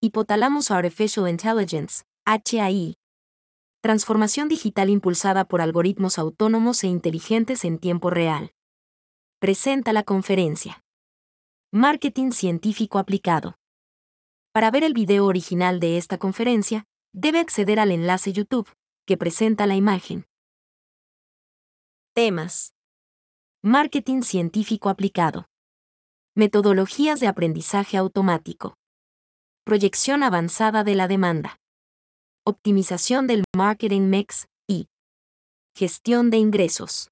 Hipotalamos Artificial Intelligence, HAI. Transformación digital impulsada por algoritmos autónomos e inteligentes en tiempo real. Presenta la conferencia. Marketing científico aplicado. Para ver el video original de esta conferencia, debe acceder al enlace YouTube, que presenta la imagen. Temas. Marketing científico aplicado. Metodologías de aprendizaje automático proyección avanzada de la demanda, optimización del marketing mix y gestión de ingresos.